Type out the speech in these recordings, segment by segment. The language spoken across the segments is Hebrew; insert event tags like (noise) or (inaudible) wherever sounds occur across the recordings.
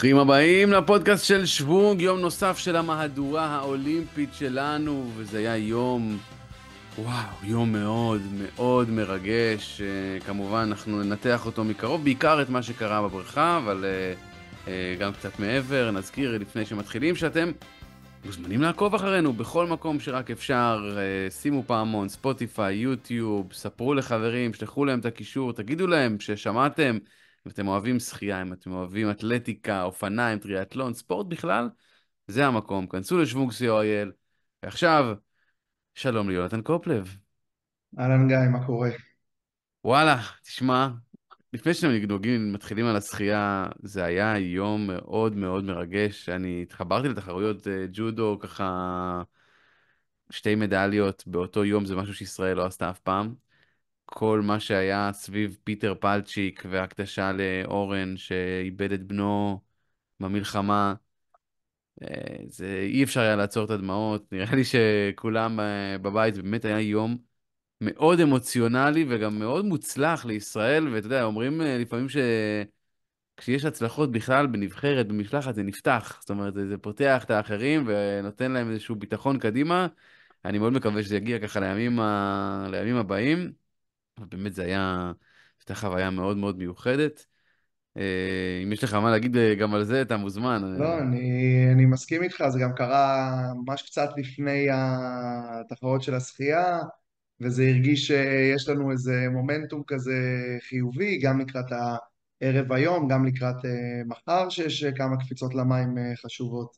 ברוכים הבאים לפודקאסט של שוונג, יום נוסף של המהדורה האולימפית שלנו, וזה היה יום, וואו, יום מאוד מאוד מרגש. אה, כמובן, אנחנו ננתח אותו מקרוב, בעיקר את מה שקרה בבריכה, אבל אה, אה, גם קצת מעבר. נזכיר לפני שמתחילים שאתם מוזמנים לעקוב אחרינו בכל מקום שרק אפשר. שימו פעמון, ספוטיפיי, יוטיוב, ספרו לחברים, שלחו להם את הקישור, תגידו להם ששמעתם. אם אתם אוהבים שחייה, אם אתם אוהבים אתלטיקה, אופניים, טריאטלון, ספורט בכלל, זה המקום. כנסו לשוונג לשוונגסיו.il, ועכשיו, שלום ליונתן קופלב. אהלן גיא, מה קורה? וואלה, תשמע, לפני שנגנוגים מתחילים על השחייה, זה היה יום מאוד מאוד מרגש. אני התחברתי לתחרויות אה, ג'ודו, ככה שתי מדליות באותו יום, זה משהו שישראל לא עשתה אף פעם. כל מה שהיה סביב פיטר פלצ'יק והקדשה לאורן שאיבד את בנו במלחמה. אה, זה, אי אפשר היה לעצור את הדמעות, (laughs) נראה לי שכולם אה, בבית, באמת היה יום מאוד אמוציונלי וגם מאוד מוצלח לישראל, ואתה יודע, אומרים אה, לפעמים שכשיש הצלחות בכלל בנבחרת, במשלחת, זה נפתח, זאת אומרת, זה, זה פותח את האחרים ונותן להם איזשהו ביטחון קדימה. אני מאוד מקווה שזה יגיע ככה לימים, ה... לימים הבאים. אבל באמת זה היה, הייתה חוויה מאוד מאוד מיוחדת. אה, אם יש לך מה להגיד גם על זה, אתה מוזמן. אה. לא, אני, אני מסכים איתך, זה גם קרה ממש קצת לפני התחרות של השחייה, וזה הרגיש שיש לנו איזה מומנטום כזה חיובי, גם לקראת הערב היום, גם לקראת אה, מחר, שיש כמה קפיצות למים חשובות.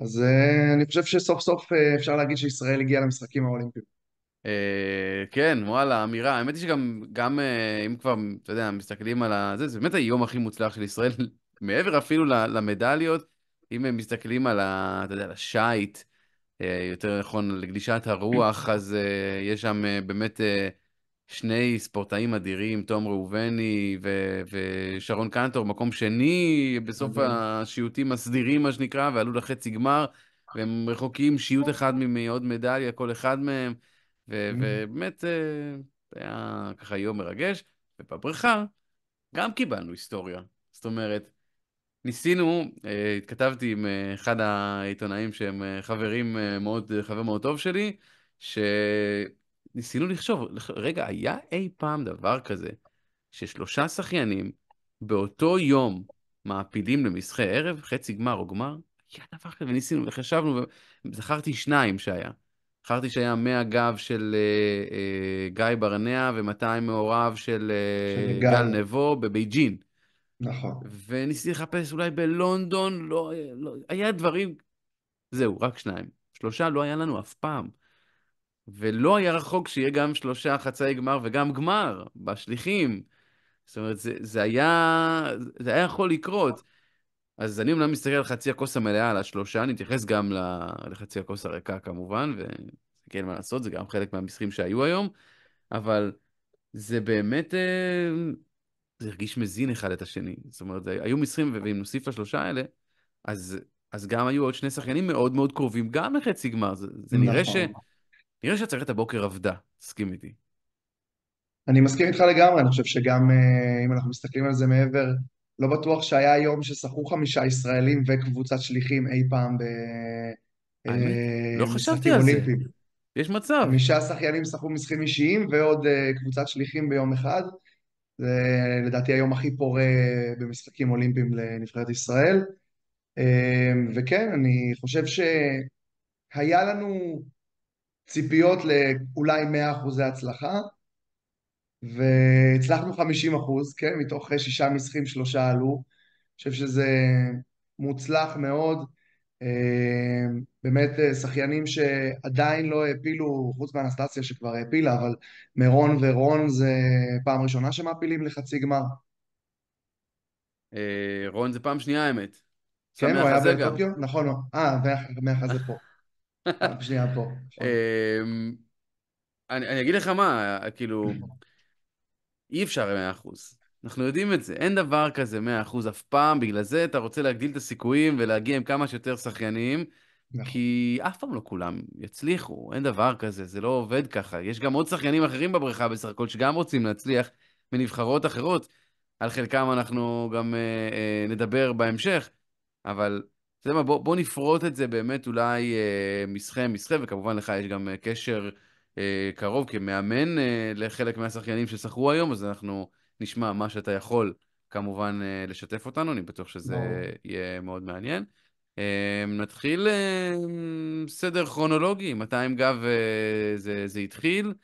אז אני חושב שסוף סוף אפשר להגיד שישראל הגיעה למשחקים האולימפיים. אה, כן, וואלה, אמירה. האמת היא שגם, גם אה, אם כבר, אתה יודע, מסתכלים על זה, זה באמת היום הכי מוצלח של ישראל, (laughs) מעבר אפילו למדליות, אם הם מסתכלים על ה... אתה יודע, על לשייט, אה, יותר נכון, לגלישת הרוח, (clears throat) אז יש שם באמת שני ספורטאים אדירים, תום ראובני ו- ושרון קנטור, מקום שני בסוף השיוטים הסדירים, מה שנקרא, ועלו לחצי גמר, והם רחוקים שיוט אחד מעוד מדליה, כל אחד מהם. ובאמת זה אה, היה ככה יום מרגש, ובבריכה גם קיבלנו היסטוריה. זאת אומרת, ניסינו, אה, התכתבתי עם אה, אחד העיתונאים שהם חברים מאוד, חבר מאוד טוב שלי, שניסינו לחשוב, רגע, היה אי פעם דבר כזה ששלושה שחיינים באותו יום מעפילים למסחי ערב, חצי גמר או גמר? היה דבר כזה, וניסינו וחשבנו, וזכרתי שניים שהיה. זכרתי שהיה 100 גב של אה, אה, גיא ברנע ו-200 מעורב של, אה, של גל נבו בבייג'ין. נכון. וניסיתי לחפש אולי בלונדון, לא, אה, לא, היה דברים, זהו, רק שניים. שלושה לא היה לנו אף פעם. ולא היה רחוק שיהיה גם שלושה חצאי גמר וגם גמר בשליחים. זאת אומרת, זה, זה, היה, זה היה יכול לקרות. אז אני אומנם מסתכל על חצי הכוס המלאה, על השלושה, אני אתייחס גם לחצי הכוס הריקה כמובן, וכן מה לעשות, זה גם חלק מהמשחקים שהיו היום, אבל זה באמת, אה, זה הרגיש מזין אחד את השני. זאת אומרת, היו משחקים, ואם נוסיף לשלושה האלה, אז, אז גם היו עוד שני שחקנים מאוד מאוד קרובים, גם לחצי גמר. זה, זה נראה נכון. ש... נראה שהצגת הבוקר עבדה, תסכים איתי. אני מסכים איתך לגמרי, אני חושב שגם אה, אם אנחנו מסתכלים על זה מעבר לא בטוח שהיה יום ששחו חמישה ישראלים וקבוצת שליחים אי פעם ב... אה, לא חשבתי על זה. יש מצב. חמישה שחיינים שחו משחקים אישיים ועוד אה, קבוצת שליחים ביום אחד. זה לדעתי היום הכי פורה אה, במשחקים אולימפיים לנבחרת ישראל. וכן, אני חושב שהיה לנו ציפיות לאולי 100% הצלחה. והצלחנו 50 אחוז, כן? מתוך אה, שישה מסחים שלושה עלו. אני חושב שזה מוצלח מאוד. אה, באמת אה, שחיינים שעדיין לא העפילו, חוץ מאנסטסיה שכבר העפילה, אבל מירון ורון זה פעם ראשונה שמעפילים לחצי גמר. רון זה פעם שנייה האמת. כן, הוא היה בטוקיו? נכון, לא. אה, מהחזה פה. (laughs) פעם שנייה פה. נכון. אני אגיד לך מה, כאילו... (laughs) אי אפשר 100%. אנחנו יודעים את זה, אין דבר כזה 100% אף פעם, בגלל זה אתה רוצה להגדיל את הסיכויים ולהגיע עם כמה שיותר שחיינים, נכון. כי אף פעם לא כולם יצליחו, אין דבר כזה, זה לא עובד ככה. יש גם עוד שחיינים אחרים בבריכה בסך הכל שגם רוצים להצליח מנבחרות אחרות, על חלקם אנחנו גם אה, אה, נדבר בהמשך, אבל אתה יודע מה, בוא, בוא נפרוט את זה באמת אולי אה, מסחה מסחה, וכמובן לך יש גם אה, קשר אה, קרוב כמאמן אה, לחלק מהשחקנים ששחרו היום, אז אנחנו נשמע מה שאתה יכול כמובן אה, לשתף אותנו, אני בטוח שזה יהיה מאוד מעניין. נתחיל סדר כרונולוגי, מתי עם גב זה, זה התחיל,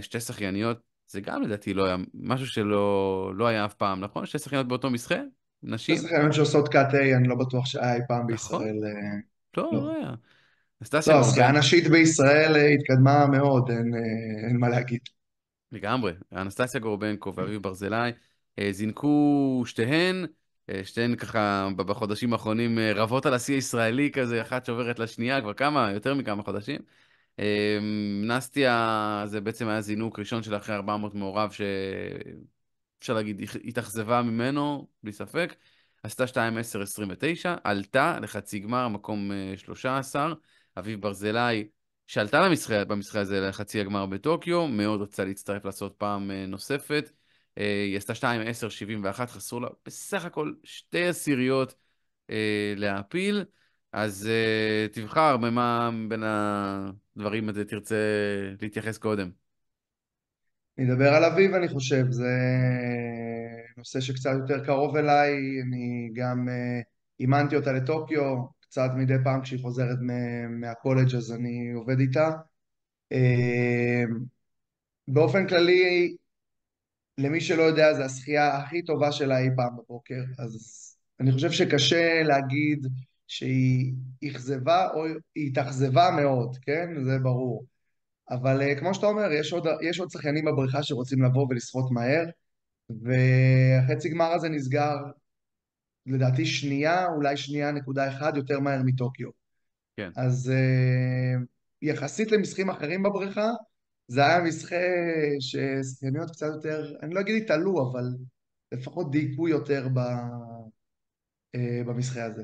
שתי שחייניות, זה גם לדעתי לא היה, משהו שלא לא היה אף פעם, נכון? שתי שחייניות באותו מסחר? נשים? שתי שחייניות שעושות קאט-איי, אני לא בטוח שהיה אי פעם נכון. בישראל. נכון? לא, לא היה. לא, הסגה הנשית בישראל אה, התקדמה מאוד, אין, אה, אין מה להגיד. לגמרי, אנסטסיה גורבנקו ואביב ברזלי אה, זינקו שתיהן, שתיהן ככה בחודשים האחרונים רבות על השיא הישראלי כזה, אחת שעוברת לשנייה כבר כמה, יותר מכמה חודשים. אמ, נסטיה זה בעצם היה זינוק ראשון של אחרי 400 מעורב, שאפשר להגיד, התאכזבה ממנו, בלי ספק. עשתה 2-10-29, עלתה לחצי גמר, מקום 13. אביב ברזלי, שעלתה למשחק, במשחק הזה לחצי הגמר בטוקיו, מאוד רצתה להצטרף לעשות פעם אה, נוספת. אה, היא עשתה 2, 10, 71, חסרו לה בסך הכל שתי עשיריות אה, להעפיל. אז תבחר במה בין הדברים הזה תרצה להתייחס קודם. נדבר על אביב, אני חושב. זה נושא שקצת יותר קרוב אליי. אני גם אימנתי אותה לטוקיו, קצת מדי פעם כשהיא חוזרת מהקולג' אז אני עובד איתה. אמ, באופן כללי, למי שלא יודע, זו השחייה הכי טובה שלה אי פעם בבוקר, אז אני חושב שקשה להגיד שהיא אכזבה או היא התאכזבה מאוד, כן? זה ברור. אבל אה, כמו שאתה אומר, יש עוד, יש עוד שחיינים בבריכה שרוצים לבוא ולשחות מהר, והחצי גמר הזה נסגר לדעתי שנייה, אולי שנייה נקודה אחד יותר מהר מטוקיו. כן. אז uh, יחסית למסחים אחרים בבריכה, זה היה מסחה ששחייניות קצת יותר, אני לא אגיד התעלו, אבל לפחות דייקו יותר ב, uh, אה, במסחה הזה.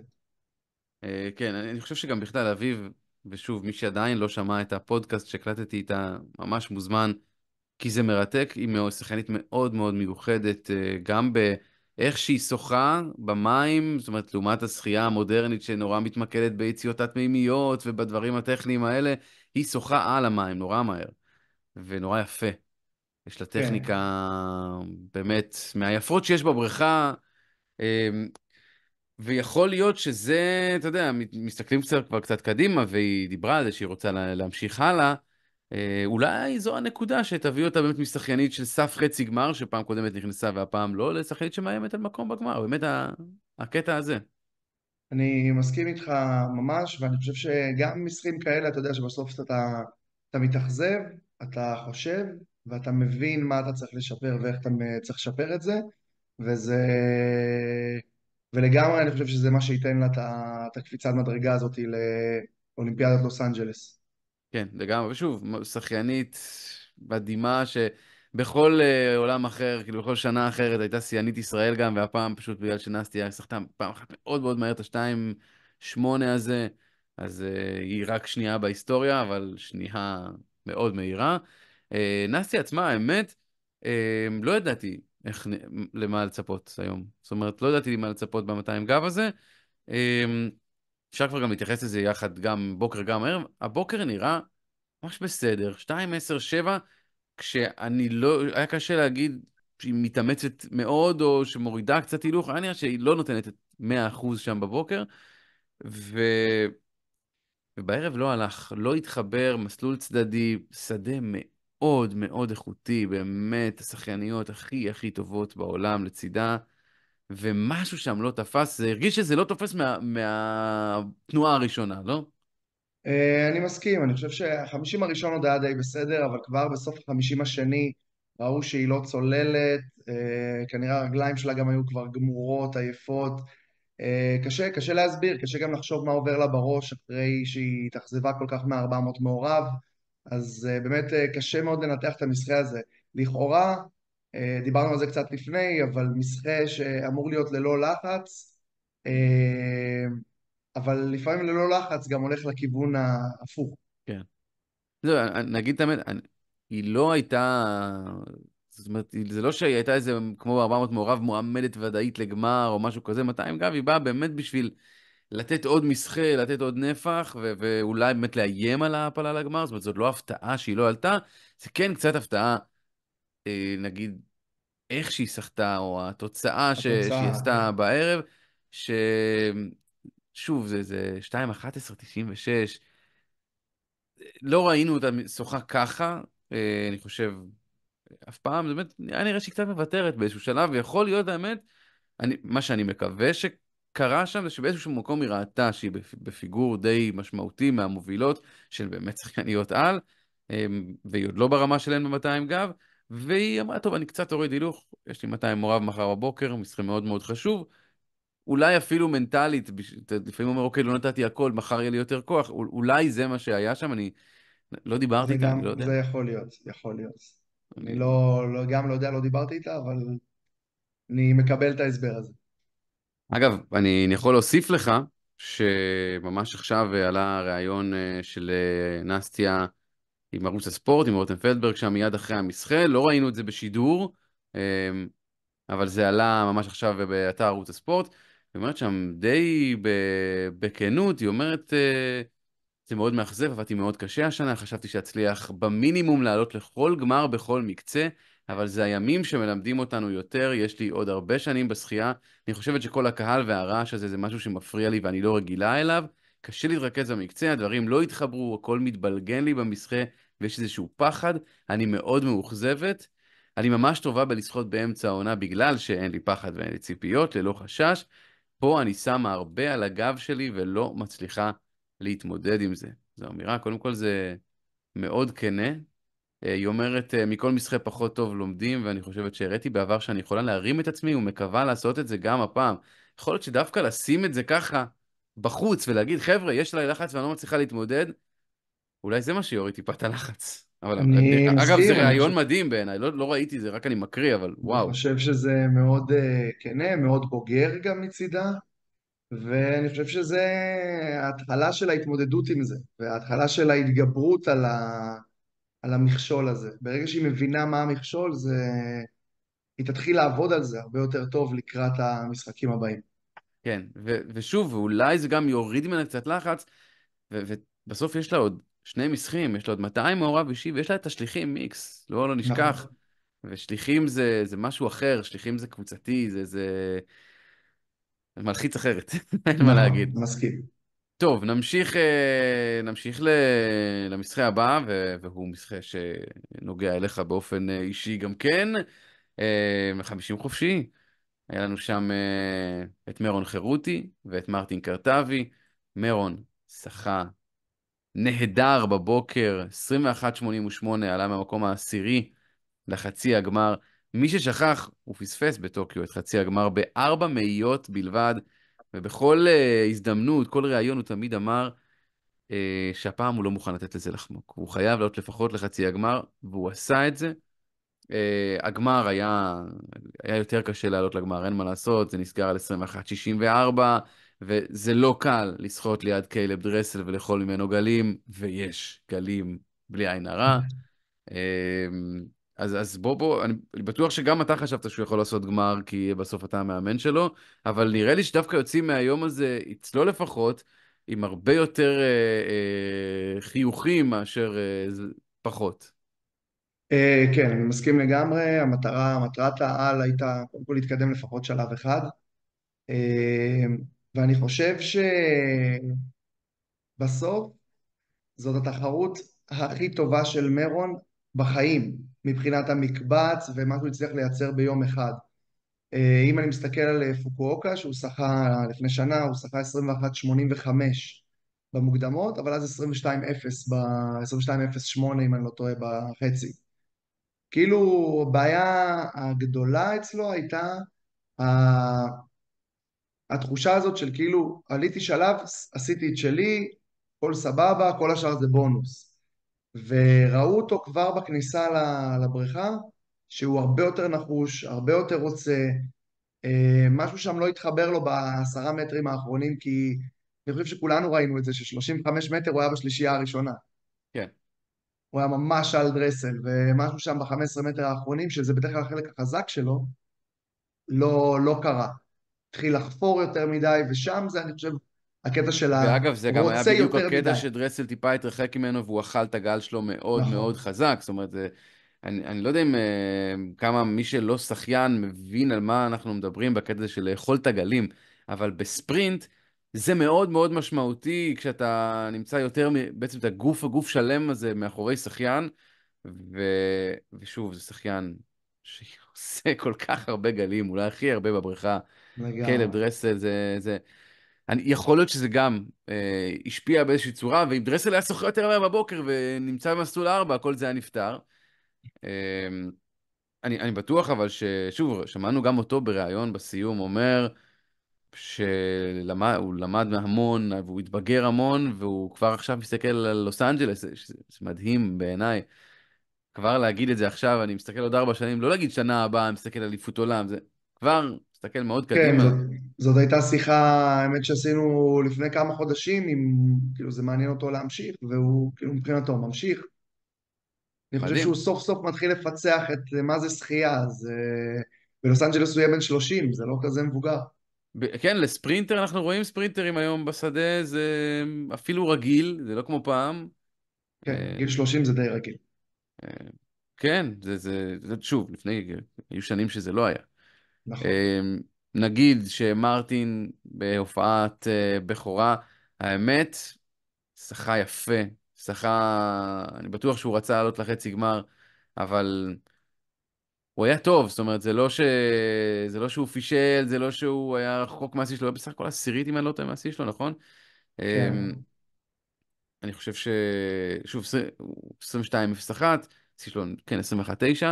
Uh, כן, אני חושב שגם בכלל אביב, ושוב, מי שעדיין לא שמע את הפודקאסט שהקלטתי איתה, ממש מוזמן, כי זה מרתק, היא שחקנית מאוד מאוד מיוחדת, uh, גם ב... איך שהיא שוחה במים, זאת אומרת, לעומת השחייה המודרנית שנורא מתמקדת ביציאות התמימיות ובדברים הטכניים האלה, היא שוחה על המים נורא מהר, ונורא יפה. יש לה כן. טכניקה כן. באמת מהיפות שיש בבריכה, אמ, ויכול להיות שזה, אתה יודע, מסתכלים קצת, כבר קצת קדימה, והיא דיברה על זה שהיא רוצה להמשיך הלאה, אה, אולי זו הנקודה שתביא אותה באמת משחיינית של סף חצי גמר, שפעם קודמת נכנסה והפעם לא, לשחקנית שמאיימת על מקום בגמר, באמת הקטע הזה. אני מסכים איתך ממש, ואני חושב שגם מסכים כאלה, אתה יודע שבסוף אתה, אתה מתאכזב, אתה חושב, ואתה מבין מה אתה צריך לשפר ואיך אתה צריך לשפר את זה, וזה... ולגמרי אני חושב שזה מה שייתן לה את הקפיצת מדרגה הזאת לאולימפיאדת לוס אנג'לס. כן, לגמרי. ושוב, שחיינית מדהימה שבכל uh, עולם אחר, כאילו בכל שנה אחרת, הייתה שיאנית ישראל גם, והפעם פשוט בגלל שנסתי, היא שחתה פעם אחת מאוד מאוד מהר את השתיים שמונה הזה, אז uh, היא רק שנייה בהיסטוריה, אבל שנייה מאוד מהירה. Uh, אה, נסתי עצמה, האמת, uh, לא ידעתי איך, למה לצפות היום. זאת אומרת, לא ידעתי למה לצפות במאתיים גב הזה. Uh, אפשר כבר גם להתייחס לזה יחד, גם בוקר, גם ערב. הבוקר נראה ממש בסדר, 2, 10, 7, כשאני לא, היה קשה להגיד שהיא מתאמצת מאוד, או שמורידה קצת הילוך, היה נראה שהיא לא נותנת את 100% שם בבוקר, ו... ובערב לא הלך, לא התחבר, מסלול צדדי, שדה מאוד מאוד איכותי, באמת, השחייניות הכי הכי טובות בעולם לצידה. ומשהו שם לא תפס, זה הרגיש שזה לא תופס מה, מהתנועה הראשונה, לא? אה, אני מסכים, אני חושב שהחמישים הראשון עוד היה די בסדר, אבל כבר בסוף החמישים השני ראו שהיא לא צוללת, אה, כנראה הרגליים שלה גם היו כבר גמורות, עייפות. אה, קשה, קשה להסביר, קשה גם לחשוב מה עובר לה בראש אחרי שהיא התאכזבה כל כך מה-400 מעורב, אז באמת קשה מאוד לנתח את המשחק הזה. לכאורה, אה, דיברנו על זה קצת לפני, אבל מסחה שאמור להיות ללא לחץ, אה, אבל לפעמים ללא לחץ גם הולך לכיוון ההפוך. כן. זהו, אה, נגיד את האמת, היא לא הייתה... זאת אומרת, זה לא שהיא הייתה איזה, כמו 400 מעורב, מועמדת ודאית לגמר או משהו כזה, 200 גב, היא באה באמת בשביל לתת עוד מסחה, לתת עוד נפח, ו- ואולי באמת לאיים על ההעפלה לגמר, זאת אומרת, זאת לא הפתעה שהיא לא עלתה, זה כן קצת הפתעה אה, נגיד, איך שהיא סחטה, או התוצאה, ש... שהיא עשתה כן. בערב, ששוב, זה, זה 2.11.96, לא ראינו אותה שוחה ככה, אה, אני חושב, אף פעם, זה באמת, היה נראה שהיא קצת מוותרת באיזשהו שלב, ויכול להיות, האמת, אני, מה שאני מקווה ש... קרה שם זה שבאיזשהו מקום היא ראתה שהיא בפיגור די משמעותי מהמובילות, של באמת שחקניות על, אה, והיא עוד לא ברמה שלהן ב-200 גב, והיא אמרה, טוב, אני קצת אוריד הילוך, יש לי 200 מורב מחר בבוקר, משחק מאוד מאוד חשוב. אולי אפילו מנטלית, לפעמים אומר, אוקיי, לא נתתי הכל, מחר יהיה לי יותר כוח, אולי זה מה שהיה שם, אני לא דיברתי איתה, אני לא יודע. זה יכול להיות, יכול להיות. אני לא, לא, גם לא יודע, לא דיברתי איתה, אבל אני מקבל את ההסבר הזה. אגב, אני, אני יכול להוסיף לך, שממש עכשיו עלה ריאיון אה, של אה, נסטיה, עם ערוץ הספורט, עם רותם פלדברג שם מיד אחרי המסחה, לא ראינו את זה בשידור, אמ, אבל זה עלה ממש עכשיו באתר ערוץ הספורט. היא אומרת שם די בכנות, היא אומרת, אה, זה מאוד מאכזב, עבדתי מאוד קשה השנה, חשבתי שאצליח במינימום לעלות לכל גמר בכל מקצה, אבל זה הימים שמלמדים אותנו יותר, יש לי עוד הרבה שנים בשחייה, אני חושבת שכל הקהל והרעש הזה זה משהו שמפריע לי ואני לא רגילה אליו, קשה להתרכז במקצה, הדברים לא התחברו, הכל מתבלגן לי במסחה, ויש איזשהו פחד, אני מאוד מאוכזבת. אני ממש טובה בלשחות באמצע העונה בגלל שאין לי פחד ואין לי ציפיות, ללא חשש. פה אני שמה הרבה על הגב שלי ולא מצליחה להתמודד עם זה. זו אמירה, קודם כל זה מאוד כנה. אה, היא אומרת, אה, מכל מסחה פחות טוב לומדים, ואני חושבת שהראיתי בעבר שאני יכולה להרים את עצמי ומקווה לעשות את זה גם הפעם. יכול להיות שדווקא לשים את זה ככה, בחוץ ולהגיד, חבר'ה, יש עליי לחץ ואני לא מצליחה להתמודד, אולי זה מה שיוריד טיפה את הלחץ. אבל אני אגב, מסכים. זה רעיון מדהים בעיניי, לא, לא ראיתי זה, רק אני מקריא, אבל וואו. אני חושב שזה מאוד uh, כן, מאוד בוגר גם מצידה, ואני חושב שזה ההתחלה של ההתמודדות עם זה, וההתחלה של ההתגברות על, ה... על המכשול הזה. ברגע שהיא מבינה מה המכשול, זה... היא תתחיל לעבוד על זה הרבה יותר טוב לקראת המשחקים הבאים. כן, ו- ושוב, אולי זה גם יוריד ממנה קצת לחץ, ובסוף יש לה עוד שני מסחים, יש לה עוד 200 מעורב אישי, ויש לה את השליחים מיקס, לא, לא נשכח. נכון. ושליחים זה, זה משהו אחר, שליחים זה קבוצתי, זה, זה... מלחיץ אחרת, (laughs) אין מה נכון, להגיד. מסכים. טוב, נמשיך, אה, נמשיך למסחה הבא, והוא מסחה שנוגע אליך באופן אה, אישי גם כן, 50 אה, חופשי. היה לנו שם uh, את מרון חירותי ואת מרטין קרטבי. מרון שחה נהדר בבוקר, 21.88 עלה מהמקום העשירי לחצי הגמר. מי ששכח, הוא פספס בטוקיו את חצי הגמר בארבע מאיות בלבד, ובכל uh, הזדמנות, כל ראיון הוא תמיד אמר uh, שהפעם הוא לא מוכן לתת לזה לחמוק. הוא חייב להיות לפחות לחצי הגמר, והוא עשה את זה. אה, הגמר היה, היה יותר קשה לעלות לגמר, אין מה לעשות, זה נסגר על 21-64, וזה לא קל לשחות ליד קיילב דרסל ולאכול ממנו גלים, ויש גלים בלי עין הרע. אה, אז, אז בוא, בוא, אני, אני בטוח שגם אתה חשבת שהוא יכול לעשות גמר, כי בסוף אתה המאמן שלו, אבל נראה לי שדווקא יוצאים מהיום הזה, אצלו לא לפחות, עם הרבה יותר אה, אה, חיוכים מאשר אה, פחות. אה, כן, אני מסכים לגמרי, המטרה, מטרת העל הייתה קודם כל להתקדם לפחות שלב אחד, אה, ואני חושב שבסוף זאת התחרות הכי טובה של מרון בחיים, מבחינת המקבץ ומה שהוא הצליח לייצר ביום אחד. אה, אם אני מסתכל על פוקואוקה, שהוא שחה לפני שנה, הוא שחה 21-85 במוקדמות, אבל אז 22-0, 22-08 אם אני לא טועה, בחצי. כאילו הבעיה הגדולה אצלו הייתה ה... התחושה הזאת של כאילו עליתי שלב, עשיתי את שלי, הכל סבבה, כל השאר זה בונוס. וראו אותו כבר בכניסה לבריכה, שהוא הרבה יותר נחוש, הרבה יותר רוצה, אה, משהו שם לא התחבר לו בעשרה מטרים האחרונים, כי אני חושב שכולנו ראינו את זה, ש-35 מטר הוא היה בשלישייה הראשונה. הוא היה ממש על דרסל, ומשהו שם ב-15 מטר האחרונים, שזה בדרך כלל החלק החזק שלו, לא, לא קרה. התחיל לחפור יותר מדי, ושם זה, אני חושב, הקטע של ה... ואגב, זה גם היה בדיוק הקטע מדי. שדרסל טיפה התרחק ממנו, והוא אכל את הגל שלו מאוד נכון. מאוד חזק. זאת אומרת, אני, אני לא יודע אם אה, כמה מי שלא שחיין מבין על מה אנחנו מדברים בקטע של לאכול את הגלים, אבל בספרינט, זה מאוד מאוד משמעותי כשאתה נמצא יותר, בעצם את הגוף, הגוף שלם הזה מאחורי שחיין, ו... ושוב, זה שחיין שעושה (laughs) כל כך הרבה גלים, אולי הכי הרבה בבריכה. לגמרי. קלב דרסל זה... זה... אני, יכול להיות שזה גם אה, השפיע באיזושהי צורה, ואם דרסל היה שוחר יותר מהר בבוקר ונמצא במסלול 4, כל זה היה נפתר. אה, אני, אני בטוח אבל ששוב, שמענו גם אותו בריאיון בסיום אומר, שהוא למד מהמון, והוא התבגר המון, והוא כבר עכשיו מסתכל על לוס אנג'לס, שזה מדהים בעיניי. כבר להגיד את זה עכשיו, אני מסתכל עוד ארבע שנים, לא להגיד שנה הבאה, אני מסתכל על אליפות עולם, זה כבר מסתכל מאוד כן, קדימה. כן, זאת, זאת הייתה שיחה, האמת שעשינו לפני כמה חודשים, אם כאילו זה מעניין אותו להמשיך, והוא כאילו מבחינתו ממשיך. מדהים. אני חושב שהוא סוף סוף מתחיל לפצח את מה זה שחייה, אז אה, בלוס אנג'לס הוא יהיה בן 30, זה לא כזה מבוגר. כן, לספרינטר, אנחנו רואים ספרינטרים היום בשדה, זה אפילו רגיל, זה לא כמו פעם. כן, אה, גיל 30 זה די רגיל. אה, כן, זה, זה, זה שוב, לפני, היו שנים שזה לא היה. נכון. אה, נגיד שמרטין בהופעת בכורה, האמת, שחה יפה, שחה, אני בטוח שהוא רצה לעלות לחצי גמר, אבל הוא היה טוב, זאת אומרת, זה לא, ש... זה לא שהוא פישל, זה לא שהוא היה רחוק מהשיא שלו, הוא היה בסך הכל עשירית, אם אני לא טועה, מהשיא שלו, נכון? כן. אמ, אני חושב ש... שוב, 22-01, שיא שלו, כן, 21-9,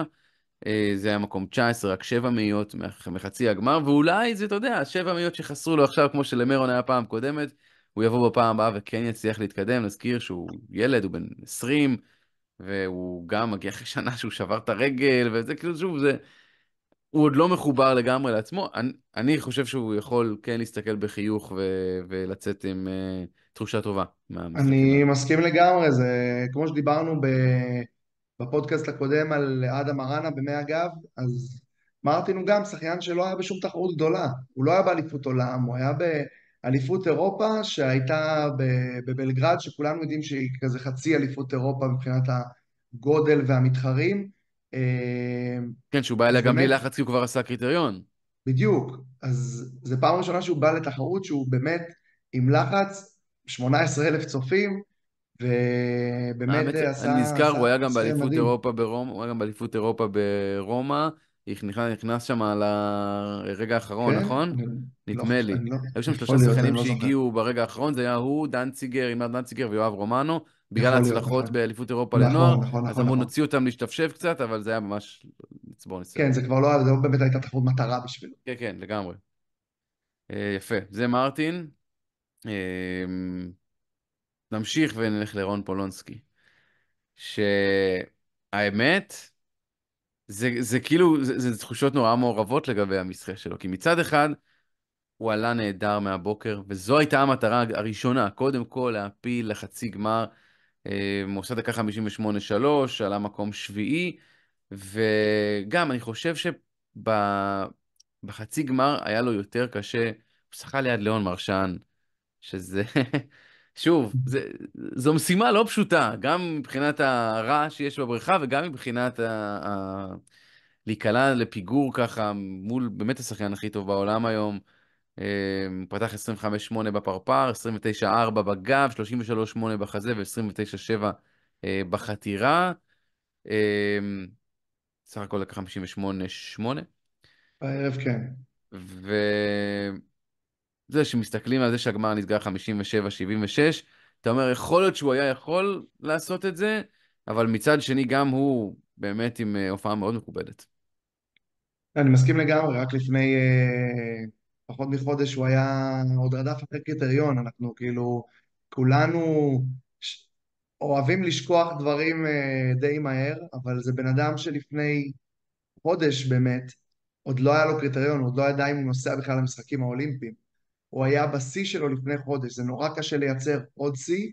אה, זה היה מקום 19, רק 7 מאיות מחצי הגמר, ואולי זה, אתה יודע, 7 מאיות שחסרו לו עכשיו, כמו שלמרון היה פעם קודמת, הוא יבוא בפעם הבאה וכן יצליח להתקדם, נזכיר שהוא ילד, הוא בן 20, והוא גם מגיע אחרי שנה שהוא שבר את הרגל, וזה כאילו, שוב, זה... הוא עוד לא מחובר לגמרי לעצמו. אני, אני חושב שהוא יכול כן להסתכל בחיוך ו, ולצאת עם uh, תחושה טובה. אני מסכים לגמרי, זה כמו שדיברנו ב, בפודקאסט הקודם על אדם ארנה במאה הגב, אז מרטין הוא גם שחיין שלא היה בשום תחרות גדולה. הוא לא היה באליפות עולם, הוא היה ב... אליפות אירופה שהייתה בבלגרד, שכולנו יודעים שהיא כזה חצי אליפות אירופה מבחינת הגודל והמתחרים. אה, כן, שהוא בא אליה גם בלי לחץ כי הוא כבר עשה קריטריון. בדיוק. אז זו פעם ראשונה שהוא בא לתחרות שהוא באמת עם לחץ, 18 אלף צופים, ובאמת עשה... אני נזכר, הוא היה גם באליפות אירופה ברומא, הוא היה גם באליפות אירופה ברומא. נכנס שם על הרגע האחרון, כן? נכון? לא נדמה לא, לי. לא, היו שם שלושה שחקנים לא שהגיעו ברגע האחרון, זה היה הוא, דנציגר, עימד דנציגר ויואב רומנו, בגלל ההצלחות נכון. באליפות אירופה נכון, לנוער, נכון, נכון, אז אמרו נכון. נוציא אותם להשתפשף קצת, אבל זה היה ממש לצבור ניסיון. כן, זה כבר לא, זה לא באמת הייתה תחרות מטרה בשבילו. כן, כן, לגמרי. אה, יפה, זה מרטין. אה, נמשיך ונלך לרון פולונסקי. שהאמת, זה, זה כאילו, זה, זה תחושות נורא מעורבות לגבי המשחק שלו, כי מצד אחד, הוא עלה נהדר מהבוקר, וזו הייתה המטרה הראשונה, קודם כל להפיל לחצי גמר, אה, מוסד דקה 58-3, עלה מקום שביעי, וגם אני חושב שבחצי גמר היה לו יותר קשה, הוא שחה ליד ליאון מרשן, שזה שוב, זה, זו משימה לא פשוטה, גם מבחינת הרע שיש בבריכה וגם מבחינת ה... ה... להיקלע לפיגור ככה מול באמת השחקן הכי טוב בעולם היום. אה, פתח 25-8 בפרפר, 29-4 בגב, 33-8 בחזה ו-29-7 אה, בחתירה. אה, סך הכל לקח 58-8. בערב כן. ו... זה שמסתכלים על זה שהגמר נסגר 57-76, אתה אומר, יכול להיות שהוא היה יכול לעשות את זה, אבל מצד שני גם הוא באמת עם אה, הופעה מאוד מכובדת. אני מסכים לגמרי, רק לפני אה, פחות מחודש הוא היה עוד רדף אחרי קריטריון, אנחנו כאילו, כולנו ש... אוהבים לשכוח דברים אה, די מהר, אבל זה בן אדם שלפני חודש באמת, עוד לא היה לו קריטריון, עוד לא ידע אם הוא נוסע בכלל למשחקים האולימפיים. הוא היה בשיא שלו לפני חודש, זה נורא קשה לייצר עוד שיא,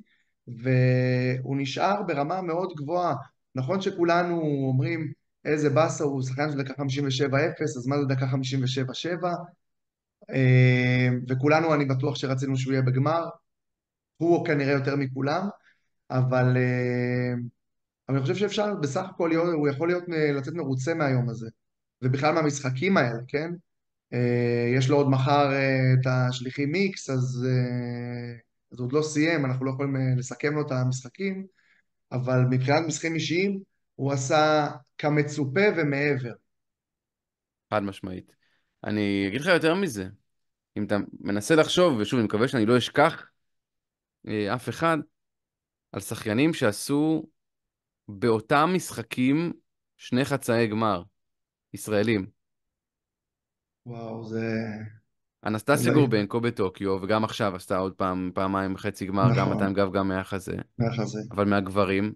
והוא נשאר ברמה מאוד גבוהה. נכון שכולנו אומרים, איזה באסה, הוא שחקן של דקה 57-0, אז מה זה דקה 57-7? אה, וכולנו, אני בטוח שרצינו שהוא יהיה בגמר, הוא כנראה יותר מכולם, אבל, אה, אבל אני חושב שאפשר, בסך הכל, הוא יכול להיות, אה, לצאת מרוצה מהיום הזה, ובכלל מהמשחקים האלה, כן? אה, יש לו עוד מחר אה, את השליחים מיקס, אז זה אה, עוד לא סיים, אנחנו לא יכולים לסכם לו את המשחקים, אבל מבחינת משחקים אישיים, הוא עשה כמצופה ומעבר. חד משמעית. אני אגיד לך יותר מזה, אם אתה מנסה לחשוב, ושוב, אני מקווה שאני לא אשכח אף אחד, על שחיינים שעשו באותם משחקים שני חצאי גמר, ישראלים. וואו, זה... אנסטסיה גורבנקו בטוקיו, וגם עכשיו עשתה עוד פעם, פעמיים חצי גמר, גם אתה נכון. עם גב, גם מהחזה. מהחזה. אבל מהגברים.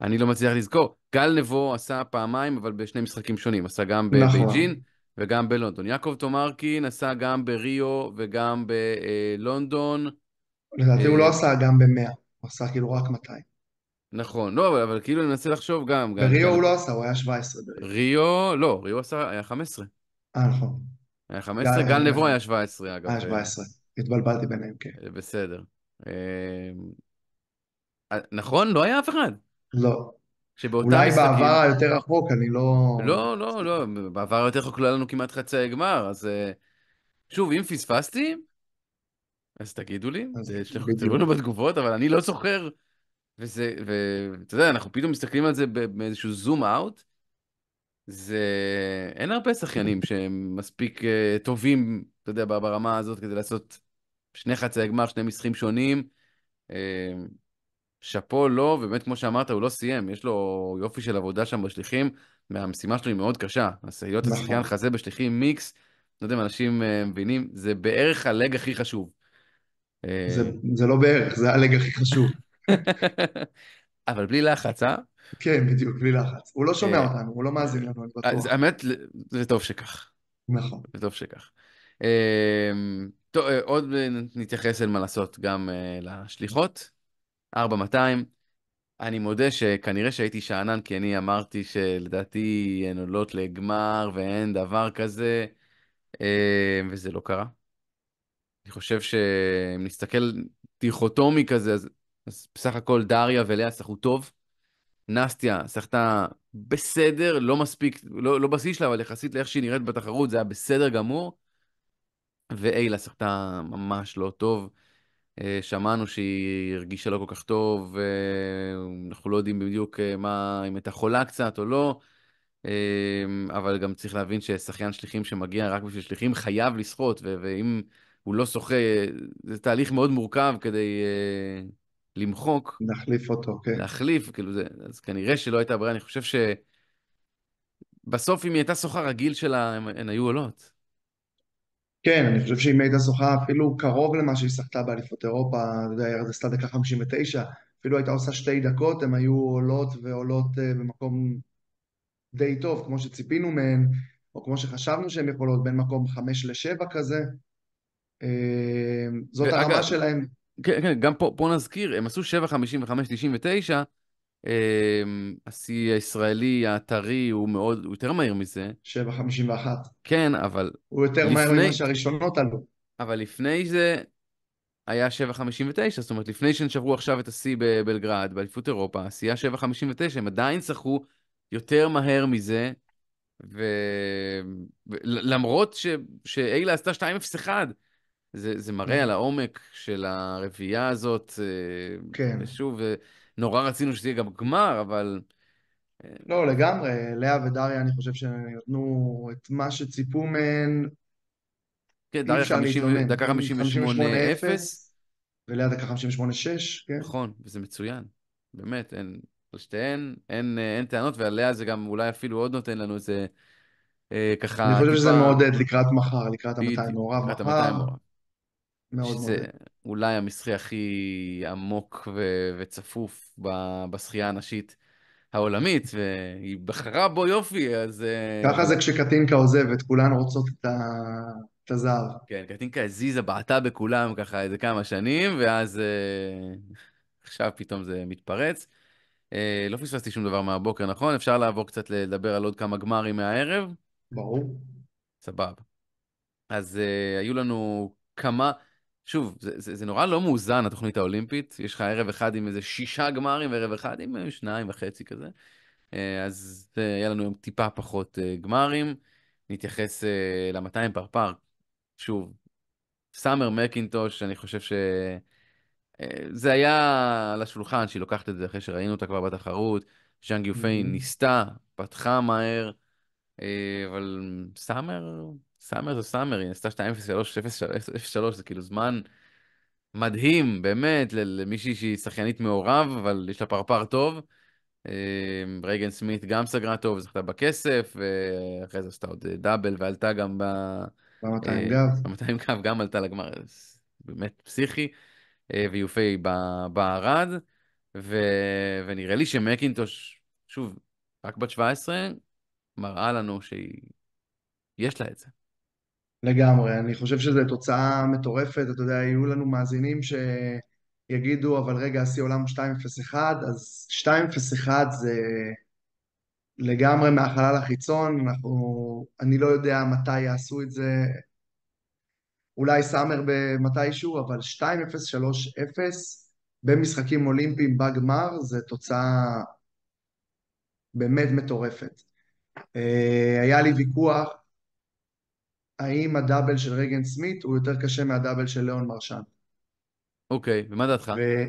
אני לא מצליח לזכור. גל נבו עשה פעמיים, אבל בשני משחקים שונים. עשה גם בבייג'ין נכון. וגם בלונדון. יעקב תומרקין עשה גם בריו וגם בלונדון. אה, לדעתי הוא לא אה, עשה גם במאה, הוא עשה כאילו רק 200. נכון, לא, אבל, אבל כאילו אני מנסה לחשוב גם. גם ריו גם... הוא לא עשה, הוא היה 17 בריו. ריו, לא, ריו עשה, היה 15. אה, נכון. היה 15, גל נבו היה 17, אגב. היה 17, התבלבלתי ביניהם, כן. אה, בסדר. אה, נכון? לא היה אף אחד. לא. אולי בעבר היותר רחוק, אני לא... לא, לא, לא, בעבר היותר רחוק לא היה לנו כמעט חצי גמר, אז... אה, שוב, אם פספסתי, אז תגידו לי, תראו לנו בתגובות, אבל אני לא זוכר וזה, ואתה יודע, אנחנו פתאום מסתכלים על זה באיזשהו זום אאוט, זה... אין הרבה שחיינים שהם מספיק אה, טובים, אתה יודע, ברמה הזאת כדי לעשות שני חצי הגמר, שני מסחים שונים. אה, שאפו לו, לא, ובאמת, כמו שאמרת, הוא לא סיים, יש לו יופי של עבודה שם בשליחים, והמשימה שלו היא מאוד קשה. אז להיות נכון. השחקן חזה בשליחים מיקס, לא יודע אם אנשים אה, מבינים, זה בערך הלג הכי חשוב. זה, זה לא בערך, זה הלג הכי חשוב. (laughs) אבל בלי לחץ, אה? כן, בדיוק, בלי לחץ. הוא לא שומע אה, אותנו, הוא לא מאזין לנו, אני בטוח. האמת, זה טוב שכך. נכון. זה טוב שכך. אמ, טוב, אה, עוד נתייחס אל מה לעשות גם אה, לשליחות. 4200. אני מודה שכנראה שהייתי שאנן, כי אני אמרתי שלדעתי הן עולות לגמר ואין דבר כזה, אמ, וזה לא קרה. אני חושב שאם נסתכל דיכוטומי כזה, אז אז בסך הכל דריה ולאה שחקו טוב. נסטיה שחקתה בסדר, לא מספיק, לא, לא בשיא שלה, אבל יחסית לאיך שהיא נראית בתחרות זה היה בסדר גמור. ואיילה שחקתה ממש לא טוב. אה, שמענו שהיא הרגישה לא כל כך טוב, אה, אנחנו לא יודעים בדיוק אה, מה, אם הייתה חולה קצת או לא, אבל גם צריך להבין ששחיין שליחים שמגיע רק בשביל שליחים חייב לשחות, ואם הוא לא שוחה, זה תהליך מאוד מורכב כדי למחוק. להחליף אותו, כן. להחליף, כאילו זה, אז כנראה שלא הייתה ברירה, אני חושב ש... בסוף אם היא הייתה שוחה רגיל שלה, הן הן היו עולות. כן, אני חושב שאם הייתה שוחה אפילו קרוב למה שהיא שחתה באליפות אירופה, אתה יודע, ירד עשתה דקה 59, אפילו הייתה עושה שתי דקות, הן היו עולות ועולות אה, במקום די טוב, כמו שציפינו מהן, או כמו שחשבנו שהן יכולות, בין מקום 5 ל-7 כזה. אה, זאת ואגב, הרמה שלהן. כן, כן, גם פה, פה נזכיר, הם עשו 7, 55, 99, השיא הישראלי הטרי הוא מאוד, הוא יותר מהיר מזה. 7.51. כן, אבל... הוא יותר לפני... מהיר ממה שהראשונות עלו. אבל לפני זה היה 7.59, זאת אומרת, לפני שהם שברו עכשיו את השיא בבלגרד, באליפות אירופה, השיא היה 7.59, הם עדיין שחו יותר מהר מזה, ולמרות ש... שאילה עשתה 2.01, זה, זה מראה כן. על העומק של הרביעייה הזאת. אה, כן. ושוב, אה, נורא רצינו שזה יהיה גם גמר, אבל... אה, לא, לגמרי. לאה ודריה, אני חושב שהם נתנו את מה שציפו מהן. כן, דריה 50, דקה 58-0. ולאה דקה 58-6, כן. נכון, וזה מצוין. באמת, אין... על שתיהן אין, אין טענות, ועליה זה גם אולי אפילו עוד נותן לנו איזה אה, ככה... אני חושב שזה מעודד לקראת מחר, לקראת המאתיים מעורב מחר. מאוד שזה מאוד. אולי המסחי הכי עמוק ו- וצפוף ב- בשחייה הנשית העולמית, והיא בחרה בו יופי, אז... אה, ככה זה כשקטינקה עוזבת, כולן רוצות את, ה... את הזהב. כן, קטינקה הזיזה, בעטה בכולם ככה איזה כמה שנים, ואז אה, עכשיו פתאום זה מתפרץ. אה, לא פספסתי שום דבר מהבוקר, נכון? אפשר לעבור קצת לדבר על עוד כמה גמרים מהערב? ברור. סבבה. אז היו לנו כמה... שוב, זה, זה, זה נורא לא מאוזן, התוכנית האולימפית. יש לך ערב אחד עם איזה שישה גמרים, וערב אחד עם אה, שניים וחצי כזה. אה, אז אה, היה לנו היום טיפה פחות גמרים. נתייחס ל-200 פרפר. שוב, סאמר מקינטוש, אני חושב ש... זה היה על השולחן, שהיא לוקחת את זה אחרי שראינו אותה כבר בתחרות. ז'אנג יופיין mm-hmm. ניסתה, פתחה מהר, אבל סאמר סאמר זה סאמר, היא עשתה 2-0-3-0-3, זה כאילו זמן מדהים, באמת, למישהי שהיא שחיינית מעורב, אבל יש לה פרפר טוב. אמ, רייגן סמית גם סגרה טוב, זכתה בכסף, ואחרי זה עשתה עוד אה, דאבל ועלתה גם ב... במאתיים אה, גב. ב גב גם עלתה לגמר, באמת פסיכי, אה, ויופי בערד, ו... ונראה לי שמקינטוש, שוב, רק בת 17, מראה לנו שהיא, יש לה את זה. לגמרי, אני חושב שזו תוצאה מטורפת, אתה יודע, יהיו לנו מאזינים שיגידו, אבל רגע, השיא עולם 201, אז 201 זה לגמרי מהחלל החיצון, אנחנו, אני לא יודע מתי יעשו את זה, אולי סאמר במתישהו, אבל 2-0-3-0 במשחקים אולימפיים בגמר, זה תוצאה באמת מטורפת. אה, היה לי ויכוח האם הדאבל של רייגן סמית הוא יותר קשה מהדאבל של ליאון מרשן. אוקיי, ומה דעתך? ו...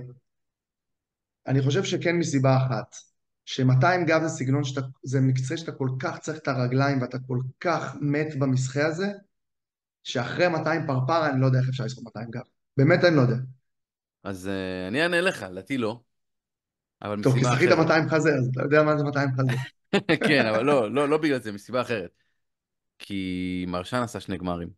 אני חושב שכן מסיבה אחת, ש-200 גב זה סגנון שאתה, זה מקצה שאתה כל כך צריך את הרגליים ואתה כל כך מת במסחה הזה, שאחרי 200 פרפרה אני לא יודע איך אפשר לסחוב 200 גב. באמת אני לא יודע. אז uh, אני אענה לך, לדעתי לא. אבל טוב, מסיבה אחרת. טוב, כי זכית 200 חזה, אז אתה יודע מה זה 200 חזה. (laughs) כן, אבל לא, לא, לא בגלל זה, מסיבה אחרת. כי מרשן עשה שני גמרים.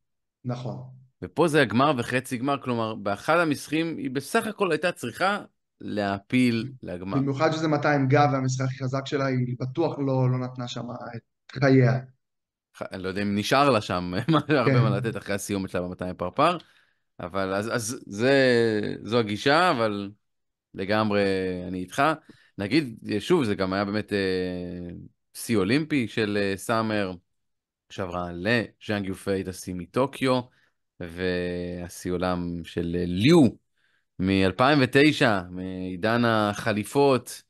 נכון. ופה זה הגמר וחצי גמר, כלומר, באחד המסחים היא בסך הכל הייתה צריכה להפיל לגמר. במיוחד שזה 200 גב, והמסחה הכי חזק שלה, היא בטוח לא, לא נתנה שם את חייה. אני לא יודע אם נשאר לה שם (laughs) כן. הרבה מה לתת אחרי הסיום שלה ב-200 פרפר, אבל אז, אז זה, זו הגישה, אבל לגמרי אני איתך. נגיד, שוב, זה גם היה באמת אה, שיא אה, אולימפי של אה, סאמר, שעברה לז'אנג יופיי, השיא מטוקיו, והשיא עולם של ליו מ-2009, מעידן החליפות,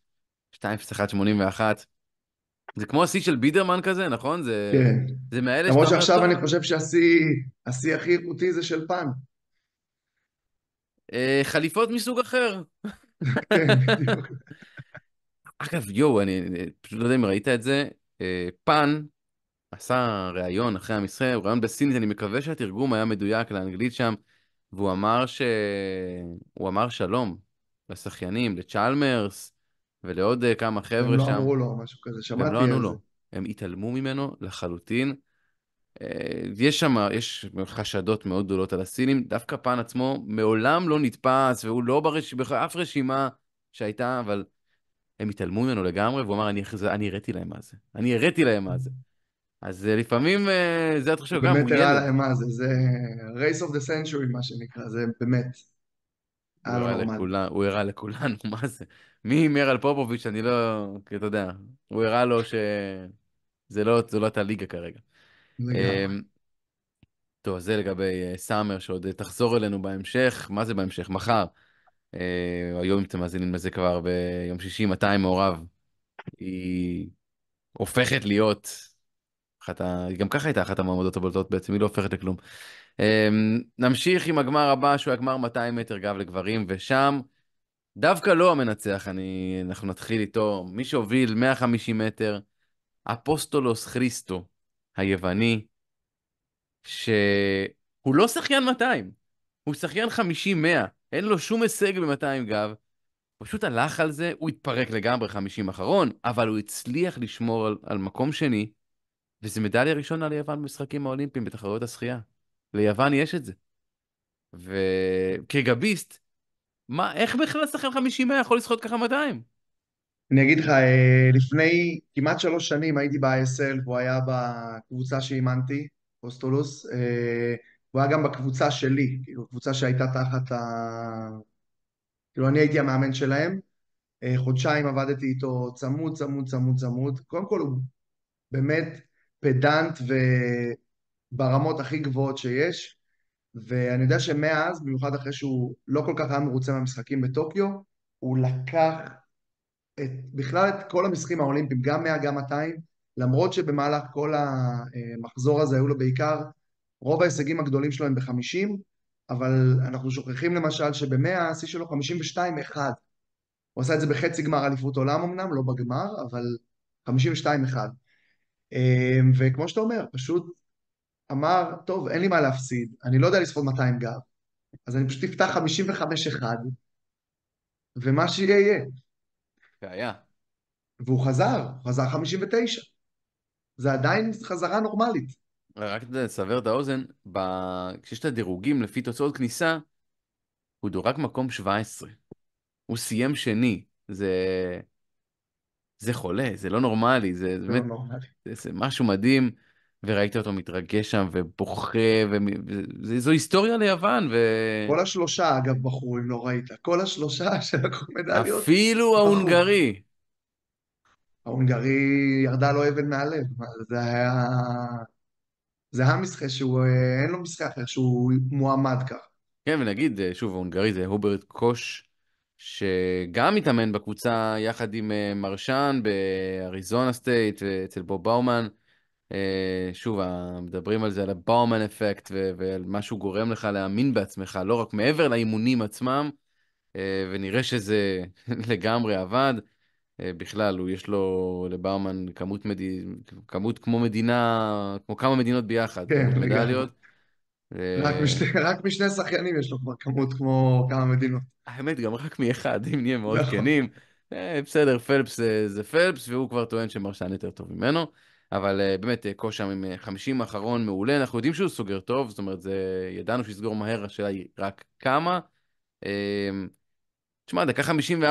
2.181. זה כמו השיא של בידרמן כזה, נכון? זה, כן. זה מאלה למרות שעכשיו טוב. אני חושב שהשיא הכי איכותי זה של פאן. אה, חליפות מסוג אחר. כן, (laughs) אגב, יואו, אני פשוט לא יודע אם ראית את זה, אה, פאן עשה ראיון אחרי המשחק, ראיון בסינית, אני מקווה שהתרגום היה מדויק לאנגלית שם, והוא אמר ש... הוא אמר שלום לשחיינים, לצ'למרס ולעוד אה, כמה חבר'ה לא שם. הם לא אמרו לו משהו כזה, שמעתי את זה. הם לא ענו לו, הם התעלמו ממנו לחלוטין. אה, יש שם, יש חשדות מאוד גדולות על הסינים, דווקא פן עצמו מעולם לא נתפס, והוא לא ברש... באף רשימה שהייתה, אבל הם התעלמו ממנו לגמרי, והוא אמר, אני, אני הראתי להם מה זה. אני הראתי להם מה זה. אז אה, לפעמים אה, זה אתה חושב גם באמת הראה להם מה זה, זה race of the century מה שנקרא, זה באמת. הוא הראה לכולם, הוא הראה לכולנו, (laughs) מה זה? מי הימר על פופוביץ', אני לא, כי אתה יודע, הוא הראה לו שזה לא, זו לא הייתה ליגה כרגע. אמ, טוב, זה לגבי אה, סאמר, שעוד תחזור אלינו בהמשך, מה זה בהמשך? מחר. היום, אם אתם מאזינים לזה כבר ביום שישי, מתי מעורב. היא הופכת להיות אחת ה... גם ככה הייתה אחת המעמדות הבולטות בעצם, היא לא הופכת לכלום. אמ, נמשיך עם הגמר הבא, שהוא הגמר 200 מטר גב לגברים, ושם דווקא לא המנצח, אני... אנחנו נתחיל איתו. מי שהוביל 150 מטר, אפוסטולוס חריסטו היווני, שהוא לא שחיין 200, הוא שחיין 50-100, אין לו שום הישג ב-200 גב. פשוט הלך על זה, הוא התפרק לגמרי 50 אחרון, אבל הוא הצליח לשמור על, על מקום שני, וזה מדליה ראשונה ליוון במשחקים האולימפיים בתחרויות השחייה. ליוון יש את זה. וכגביסט, מה, איך בכלל שחקן 50 יכול לשחות ככה 200? אני אגיד לך, אה, לפני כמעט שלוש שנים הייתי ב-ISL, והוא היה בקבוצה שאימנתי, אוסטולוס, אה, הוא היה גם בקבוצה שלי, כאילו, קבוצה שהייתה תחת ה... כאילו, אני הייתי המאמן שלהם, אה, חודשיים עבדתי איתו צמוד, צמוד, צמוד, צמוד. קודם כל, הוא באמת פדנט וברמות הכי גבוהות שיש, ואני יודע שמאז, במיוחד אחרי שהוא לא כל כך היה מרוצה מהמשחקים בטוקיו, הוא לקח את, בכלל את כל המשחקים האולימפיים, גם 100, גם 200, למרות שבמהלך כל המחזור הזה היו לו בעיקר, רוב ההישגים הגדולים שלו הם ב-50, אבל אנחנו שוכחים למשל שב-100 השיא שלו 52-1. הוא עשה את זה בחצי גמר אליפות עולם אמנם, לא בגמר, אבל 52-1. אמ, וכמו שאתה אומר, פשוט אמר, טוב, אין לי מה להפסיד, אני לא יודע לספוג 200 גב, אז אני פשוט אפתח 55-1, ומה שיהיה יהיה. והיה. והוא חזר, הוא חזר 59. זה עדיין חזרה נורמלית. רק כדי לסבר את האוזן, ב... כשיש את הדירוגים לפי תוצאות כניסה, הוא דורג מקום 17. הוא סיים שני. זה... זה חולה, זה לא נורמלי, זה, זה לא באמת, לא נורמלי. זה, זה משהו מדהים, וראית אותו מתרגש שם ובוכה, וזו היסטוריה ליוון. ו... כל השלושה, אגב, בחרו, אם לא ראית, כל השלושה (laughs) שלקחו מדליות. אפילו בחור. ההונגרי. ההונגרי ירדה לו אבן מהלב, זה היה... זה המשחק שהוא, אה, אין לו משחק אחר שהוא מועמד ככה. כן, ונגיד, אה, שוב, ההונגרי זה הוברט קוש, שגם מתאמן בקבוצה יחד עם אה, מרשן באריזונה סטייט אצל בוב באומן. אה, שוב, מדברים על זה, על הבאומן אפקט ועל מה שהוא גורם לך להאמין בעצמך, לא רק מעבר לאימונים עצמם, אה, ונראה שזה (laughs) לגמרי עבד. בכלל, הוא יש לו לבאומן כמות, מדי, כמות כמו מדינה, כמו כמה מדינות ביחד, כן, מדליות. אה, רק משני, רק שחיינים יש לו כבר כמות כמו כמה מדינות. האמת, גם רק מאחד, אם נהיה מאוד נכון. כנים. אה, בסדר, פלפס אה, זה פלפס, והוא כבר טוען שמרשן יותר טוב ממנו. אבל באמת, קו שם עם 50 האחרון מעולה, אנחנו יודעים שהוא סוגר טוב, זאת אומרת, זה... ידענו שיסגור מהר, השאלה היא רק כמה. תשמע, דקה 54-26,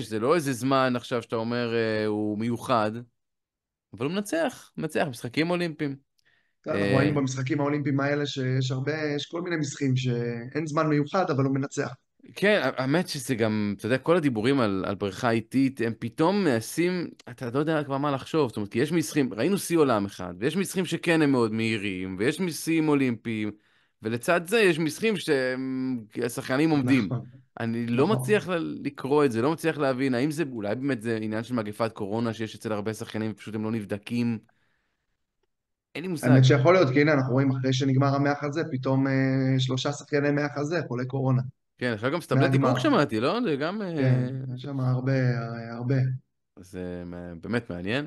זה לא איזה זמן עכשיו שאתה אומר הוא מיוחד, אבל הוא מנצח, מנצח, משחקים אולימפיים. אנחנו אה, רואים במשחקים האולימפיים האלה שיש הרבה, יש כל מיני משחקים שאין זמן מיוחד, אבל הוא מנצח. כן, האמת שזה גם, אתה יודע, כל הדיבורים על, על בריכה איטית, הם פתאום מעשים, אתה לא יודע כבר מה לחשוב. זאת אומרת, כי יש מסחים, ראינו שיא עולם אחד, ויש מסחים שכן הם מאוד מהירים, ויש מסחים אולימפיים, ולצד זה יש מסחים שהשחקנים עומדים. נכון. אני לא נכון. מצליח לקרוא את זה, לא מצליח להבין, האם זה, אולי באמת זה עניין של מגפת קורונה שיש אצל הרבה שחקנים, פשוט הם לא נבדקים. אין לי מושג. האמת שיכול להיות, כי הנה, אנחנו רואים אחרי שנגמר המח הזה, פתאום אה, שלושה שחקני מח הזה, חולי קורונה. כן, עכשיו גם סתם דיבור שמעתי, לא? זה גם... אה, כן, יש אה... שם הרבה, הרבה. זה אה, באמת מעניין.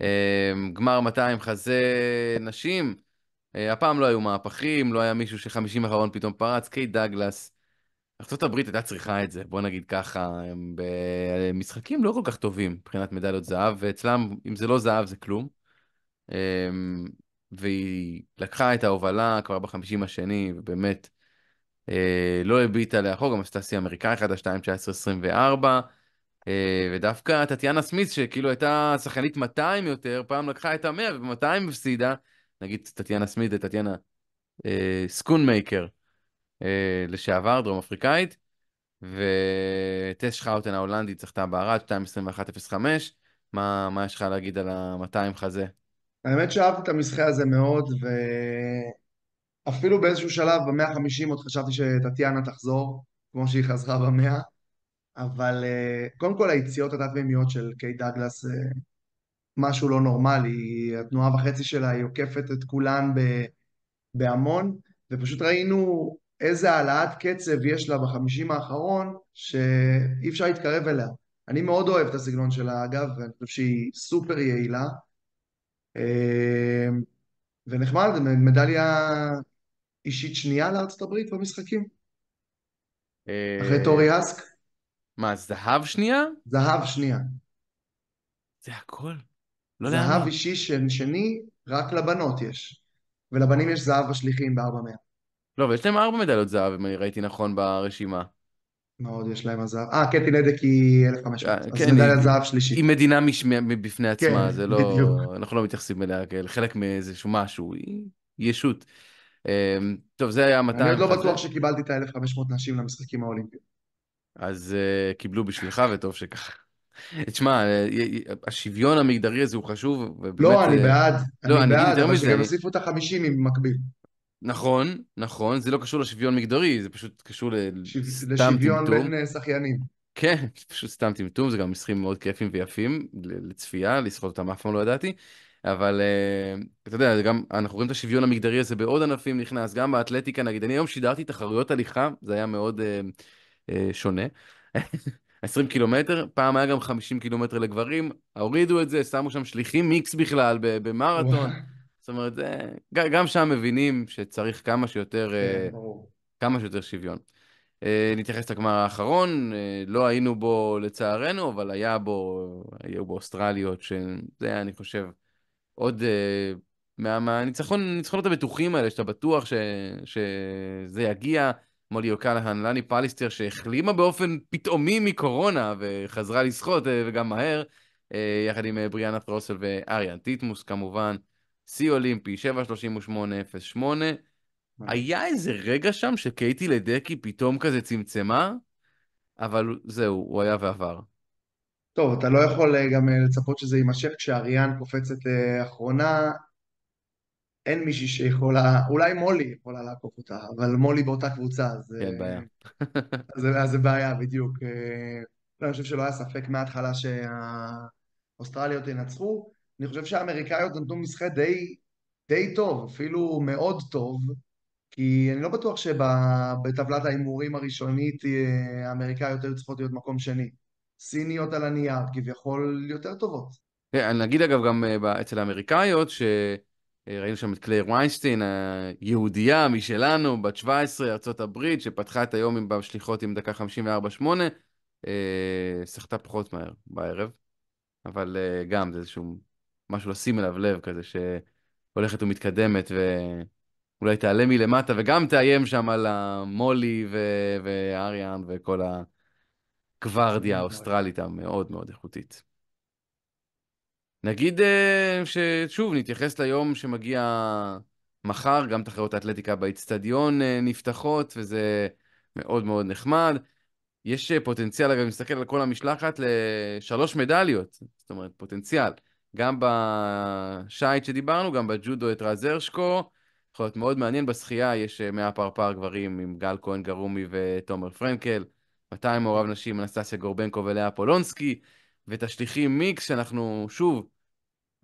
אה, גמר 200 חזה נשים. אה, הפעם לא היו מהפכים, לא היה מישהו שחמישים אחרון פתאום פרץ, קייט דגלס. ארה"ב הייתה צריכה את זה, בוא נגיד ככה, הם במשחקים אה, לא כל כך טובים מבחינת מדליות זהב, ואצלם, אם זה לא זהב זה כלום. אמ, והיא לקחה את ההובלה כבר בחמישים השני, ובאמת אה, לא הביטה לאחור, גם עשתה שיא אמריקאי, 1, 2, 19, 24. ודווקא טטיאנה סמית, שכאילו הייתה שחקנית 200 יותר, פעם לקחה את המאה וב-200 הפסידה, נגיד טטיאנה סמית זה טטיאנה אה, סקונמייקר אה, לשעבר, דרום אפריקאית, וטס שחאוטן ההולנדית זכתה בערד, 2.21.05. מה, מה יש לך להגיד על ה-200 חזה? האמת שאהבתי את המסחה הזה מאוד, ואפילו באיזשהו שלב, במאה החמישים עוד חשבתי שטטיאנה תחזור, כמו שהיא חזרה במאה, אבל אה, קודם כל היציאות התת-מימיות של קיי דאגלס, אה, משהו לא נורמלי, התנועה וחצי שלה, היא עוקפת את כולן בהמון, ופשוט ראינו איזה העלאת קצב יש לה בחמישים האחרון, שאי אפשר להתקרב אליה. אני מאוד אוהב את הסגנון שלה, אגב, ואני חושב שהיא סופר יעילה. אמ, ונחמד, מדליה אישית שנייה לארצות הברית במשחקים. אה, אחרי טורי אסק. מה, זהב שנייה? זהב שנייה. זה הכל. לא יודע זהב אישי שני, רק לבנות יש. ולבנים יש זהב בשליחים בארבע מאה. לא, ויש להם ארבע מדליות זהב, אם אני ראיתי נכון ברשימה. מאוד יש להם הזהב. אה, קטי נדק היא 1500, אה, אז מדליית כן, זהב שלישית. היא מדינה מש... בפני כן, עצמה, כן, זה לא... בדיוק. אנחנו לא מתייחסים אליה כאל חלק מאיזשהו משהו, היא ישות. אמ, טוב, זה היה המטרה. אני עוד לא בטוח שקיבלתי את ה-1500 נשים למשחקים האולימפיים. אז uh, קיבלו בשבילך, וטוב שככה. (laughs) תשמע, אה, השוויון המגדרי הזה הוא חשוב. ובאמת, לא, אני בעד. לא, אני בעד, אבל שגם יוסיפו את החמישים במקביל. נכון, נכון, זה לא קשור לשוויון מגדרי, זה פשוט קשור לסתם טמטום. לשוויון בין אה, שחיינים. כן, זה (laughs) פשוט סתם טמטום, זה גם משחקים מאוד כיפים ויפים לצפייה, לשחות אותם אף פעם לא ידעתי. אבל uh, אתה יודע, גם אנחנו רואים את השוויון המגדרי הזה בעוד ענפים נכנס, גם באתלטיקה נגיד, אני היום שידרתי תחרויות הליכה, זה היה מאוד uh, uh, שונה. 20 (laughs) קילומטר, פעם היה גם 50 קילומטר לגברים, הורידו את זה, שמו שם שליחים מיקס בכלל במרתון. זאת אומרת, אה, גם שם מבינים שצריך כמה שיותר, אה, כן, כמה שיותר שוויון. אה, נתייחס לגמר האחרון, לא היינו בו לצערנו, אבל היה בו, היו בו אוסטרליות, שזה היה, אני חושב, עוד מהניצחונות הבטוחים האלה, שאתה בטוח ש, שזה יגיע, מולי אוקלהן, לני פליסטר, שהחלימה באופן פתאומי מקורונה וחזרה לשחות, וגם מהר, יחד עם בריאנה פרוסל ואריאן טיטמוס כמובן. שיא אולימפי, 7.38.08. אה. היה איזה רגע שם שקייטי לדקי פתאום כזה צמצמה, אבל זהו, הוא היה ועבר. טוב, אתה לא יכול אה, גם אה, לצפות שזה יימשך כשאריאן קופצת אחרונה. אין מישהי שיכולה, אולי מולי יכולה לעקוף אותה, אבל מולי באותה קבוצה, אז... כן, בעיה. אז, אז זה בעיה, בדיוק. לא, אני חושב שלא היה ספק מההתחלה שהאוסטרליות ינצחו. אני חושב שהאמריקאיות נתנו משחק די, די טוב, אפילו מאוד טוב, כי אני לא בטוח שבטבלת ההימורים הראשונית אה, האמריקאיות היו צריכות להיות מקום שני. סיניות על הנייר, כביכול יותר טובות. כן, נגיד אגב גם אה, אצל האמריקאיות, שראינו אה, שם את קלייר ויינשטיין, היהודייה משלנו, בת 17, ארה"ב, שפתחה את היום עם בשליחות עם דקה 54-8, סחטה פחות מהר בערב, אבל גם זה איזשהו משהו לשים אליו לב כזה, שהולכת ומתקדמת ואולי תעלה מלמטה וגם תאיים שם על המולי ו... ואריאן וכל הקוורדיה האוסטרלית המאוד מאוד איכותית. נגיד אה, ששוב, נתייחס ליום שמגיע מחר, גם תחרות האתלטיקה באיצטדיון אה, נפתחות, וזה מאוד מאוד נחמד. יש אה, פוטנציאל, אגב, נסתכל על כל המשלחת, לשלוש מדליות. זאת אומרת, פוטנציאל. גם בשייט שדיברנו, גם בג'ודו את רז הרשקו. יכול להיות מאוד מעניין, בשחייה יש 100 אה, פרפר גברים עם גל כהן גרומי ותומר פרנקל, 200 מעורב נשים, אנסטסיה גורבנקו ולאה פולונסקי, ואת השליחים מיקס, שאנחנו, שוב,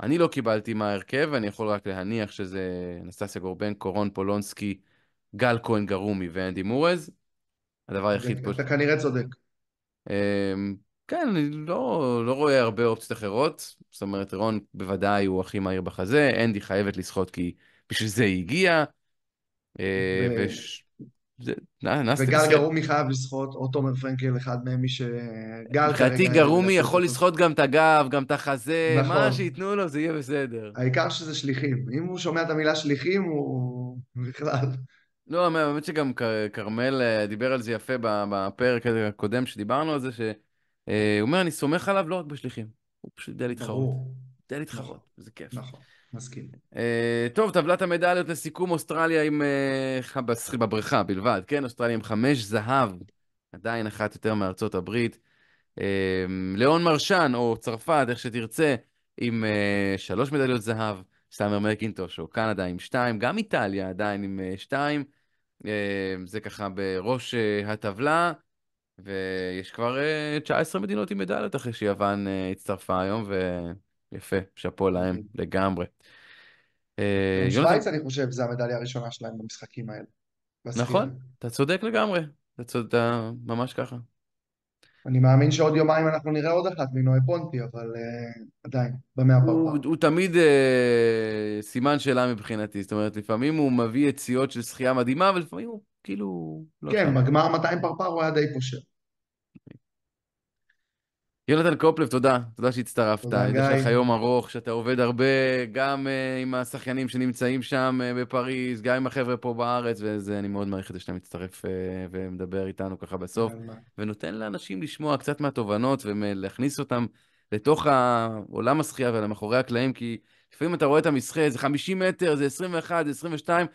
אני לא קיבלתי מה ההרכב, אני יכול רק להניח שזה אנסטסיה גורבנקו, רון פולונסקי, גל כהן גרומי ואנדי מורז. הדבר היחיד פה... אתה כנראה צודק. אמ, כן, אני לא, לא רואה הרבה אופציות אחרות. זאת אומרת, רון בוודאי הוא הכי מהיר בחזה, אנדי חייבת לשחות כי בשביל זה היא הגיעה. אה, ו... וגל גרומי חייב לשחות, או תומר פרנקל, אחד מהם מי ש... לדעתי גרומי יכול לשחות גם את הגב, גם את החזה, נכון. מה שייתנו לו זה יהיה בסדר. העיקר שזה שליחים. אם הוא שומע את המילה שליחים, הוא בכלל... לא, האמת שגם כרמל אה, דיבר על זה יפה בפרק הקודם שדיברנו על זה, אה, הוא אומר, אני סומך עליו לא רק בשליחים, הוא פשוט יודע להתחרות. יודע להתחרות, נכון. זה כיף. נכון, מסכים. אה, טוב, טבלת המדליות לסיכום, אוסטרליה עם... אה, בבריכה בלבד, כן? אוסטרליה עם חמש זהב, עדיין אחת יותר מארצות הברית. ליאון מרשן, או צרפת, איך שתרצה, עם שלוש מדליות זהב. סאמר מקינטוש, או קנדה עם שתיים, גם איטליה עדיין עם שתיים. זה ככה בראש הטבלה. ויש כבר 19 אה, מדינות עם מדליות אחרי שיוון אה, הצטרפה היום, ויפה, שאפו להם אוקיי. לגמרי. אה, שווייץ, אני חושב, זה המדליה הראשונה שלהם במשחקים האלה. נכון, אתה צודק לגמרי, אתה צודק, ממש ככה. אני מאמין שעוד יומיים אנחנו נראה עוד אחת מנועי פונטי, אבל uh, עדיין, במאה הבאה. הוא, הוא תמיד uh, סימן שאלה מבחינתי, זאת אומרת, לפעמים הוא מביא יציאות של שחייה מדהימה, ולפעמים הוא כאילו... לא כן, בגמר 200 פרפר הוא היה די פושר. יונתן קופלב, תודה. תודה שהצטרפת. תודה, גיא. יש לך יום ארוך, שאתה עובד הרבה, גם uh, עם השחיינים שנמצאים שם uh, בפריז, גם עם החבר'ה פה בארץ, ואני מאוד מעריך את זה שאתה מצטרף uh, ומדבר איתנו ככה בסוף, ונותן לאנשים לשמוע קצת מהתובנות ולהכניס אותם לתוך העולם השחייה ולמאחורי הקלעים, כי לפעמים אתה רואה את המסחה, זה 50 מטר, זה 21, זה 22,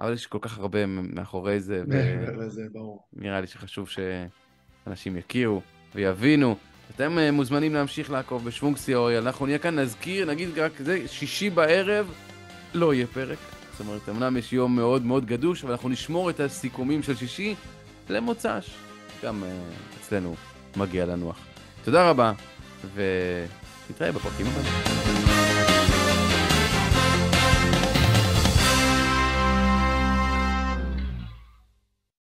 אבל יש כל כך הרבה מאחורי זה, (laughs) ו... זה ברור. נראה לי שחשוב שאנשים יכירו ויבינו. אתם אה, מוזמנים להמשיך לעקוב בשוונג סיאורי, אנחנו נהיה כאן, נזכיר, נגיד רק זה, שישי בערב לא יהיה פרק. זאת אומרת, אמנם יש יום מאוד מאוד גדוש, אבל אנחנו נשמור את הסיכומים של שישי למוצ"ש. גם uh, אצלנו מגיע לנוח. תודה רבה, ונתראה בפרקים הבאים.